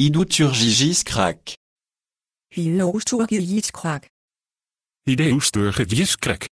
Idouturgigis krak. Idouturgigis krak. gigis krak.